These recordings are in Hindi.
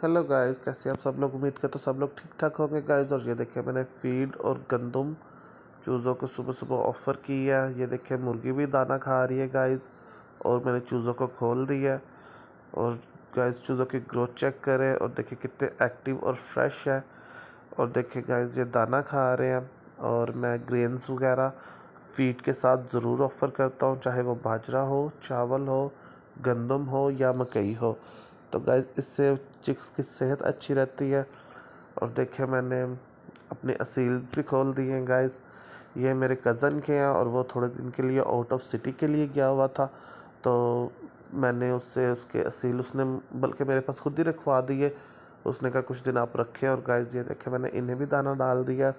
हेलो गाइस कैसे आप सब लोग उम्मीद करते तो सब लोग ठीक ठाक होंगे गाइस और ये देखिए मैंने फीड और गंदम चूज़ों को सुबह सुबह ऑफ़र की है ये देखिए मुर्गी भी दाना खा रही है गाइस और मैंने चूज़ों को खोल दिया और गाइस चूज़ों की ग्रोथ चेक करें और देखिए कितने एक्टिव और फ्रेश है और देखिए गाइस ये दाना खा रहे हैं और मैं ग्रेन्स वगैरह फीड के साथ ज़रूर ऑफ़र करता हूँ चाहे वो बाजरा हो चावल हो गंदम हो या मकई हो तो गाइस इससे चिक्स की सेहत अच्छी रहती है और देखिए मैंने अपने असील भी खोल दिए हैं गाइस ये मेरे कज़न के हैं और वो थोड़े दिन के लिए आउट ऑफ सिटी के लिए गया हुआ था तो मैंने उससे उसके असील उसने बल्कि मेरे पास खुद ही रखवा दिए उसने कहा कुछ दिन आप रखें और गाइस ये देखे मैंने इन्हें भी दाना डाल दिया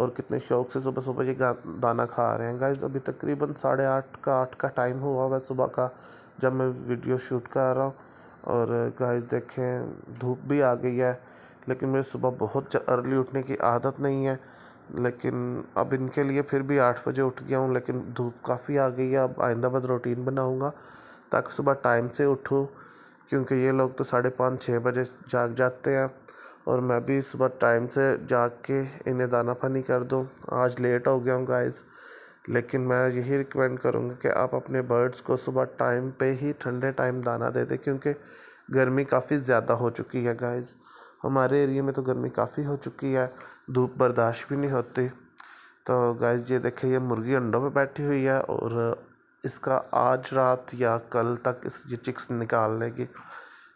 और कितने शौक से सुबह सुबह ये दाना खा रहे हैं गाइज़ अभी तकरीबन साढ़े आठ का आठ का टाइम हुआ हुआ सुबह का जब मैं वीडियो शूट कर रहा हूँ और गाइस देखें धूप भी आ गई है लेकिन मेरी सुबह बहुत अर्ली उठने की आदत नहीं है लेकिन अब इनके लिए फिर भी आठ बजे उठ गया हूँ लेकिन धूप काफ़ी आ गई है अब आइंदा बाद रूटीन बनाऊँगा ताकि सुबह टाइम से उठूँ क्योंकि ये लोग तो साढ़े पाँच छः बजे जाग जाते हैं और मैं भी सुबह टाइम से जाग के इन्हें दाना पानी कर दूँ आज लेट हो गया हूँ गाइस लेकिन मैं यही रिकमेंड करूँगा कि आप अपने बर्ड्स को सुबह टाइम पे ही ठंडे टाइम दाना दे दें क्योंकि गर्मी काफ़ी ज़्यादा हो चुकी है गाइस हमारे एरिया में तो गर्मी काफ़ी हो चुकी है धूप बर्दाश्त भी नहीं होती तो गाइस ये देखिए ये मुर्गी अंडों पे बैठी हुई है और इसका आज रात या कल तक इस ये चिक्स निकाल लेगी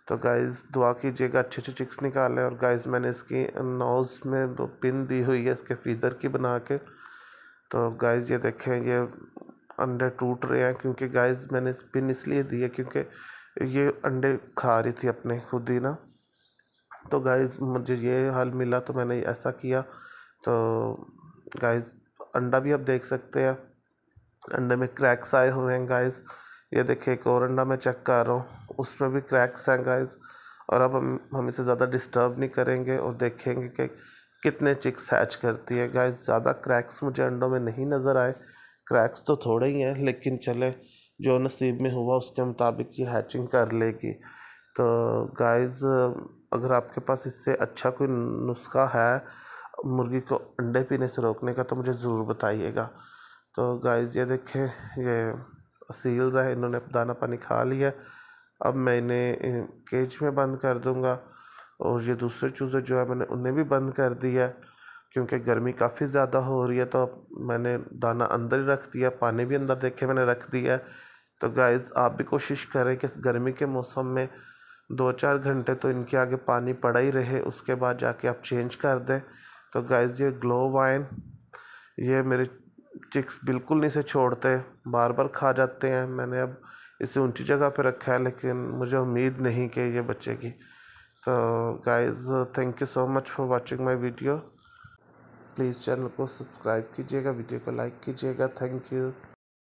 तो गाइस दुआ कीजिएगा अच्छे अच्छे चिक्स निकाल लें और गाइस मैंने इसकी नोज़ में दो पिन दी हुई है इसके फीदर की बना के तो गाइस ये देखें ये अंडे टूट रहे हैं क्योंकि गाइस मैंने पिन इसलिए दी है क्योंकि ये अंडे खा रही थी अपने खुद ही ना तो गाइस मुझे ये हल मिला तो मैंने ऐसा किया तो गाइस अंडा भी आप देख सकते हैं अंडे में क्रैक्स आए हुए हैं गाइस ये देखिए एक और अंडा मैं चेक कर रहा हूँ उसमें भी क्रैक्स हैं गाइस और अब हम हम इसे ज़्यादा डिस्टर्ब नहीं करेंगे और देखेंगे कि कितने चिक्स हैच करती है गाइस ज़्यादा क्रैक्स मुझे अंडों में नहीं नज़र आए क्रैक्स तो थोड़े ही हैं लेकिन चले जो नसीब में हुआ उसके मुताबिक ये हैचिंग कर लेगी तो गाइस अगर आपके पास इससे अच्छा कोई नुस्खा है मुर्गी को अंडे पीने से रोकने का तो मुझे ज़रूर बताइएगा तो गाइस ये देखें ये सील्स हैं इन्होंने दाना पानी खा लिया अब मैं इन्हें केज में बंद कर दूंगा और ये दूसरे चूज़र जो है मैंने उन्हें भी बंद कर दिया क्योंकि गर्मी काफ़ी ज़्यादा हो रही है तो अब मैंने दाना अंदर ही रख दिया पानी भी अंदर देखे मैंने रख दिया तो गाइस आप भी कोशिश करें कि गर्मी के मौसम में दो चार घंटे तो इनके आगे पानी पड़ा ही रहे उसके बाद जाके आप चेंज कर दें तो गाइस ये ग्लो वाइन ये मेरे चिक्स बिल्कुल नहीं से छोड़ते बार बार खा जाते हैं मैंने अब इसे ऊंची जगह पर रखा है लेकिन मुझे उम्मीद नहीं कि ये बच्चे की तो guys thank you so much for watching my video please channel को सब्सक्राइब कीजिएगा वीडियो को लाइक कीजिएगा थैंक यू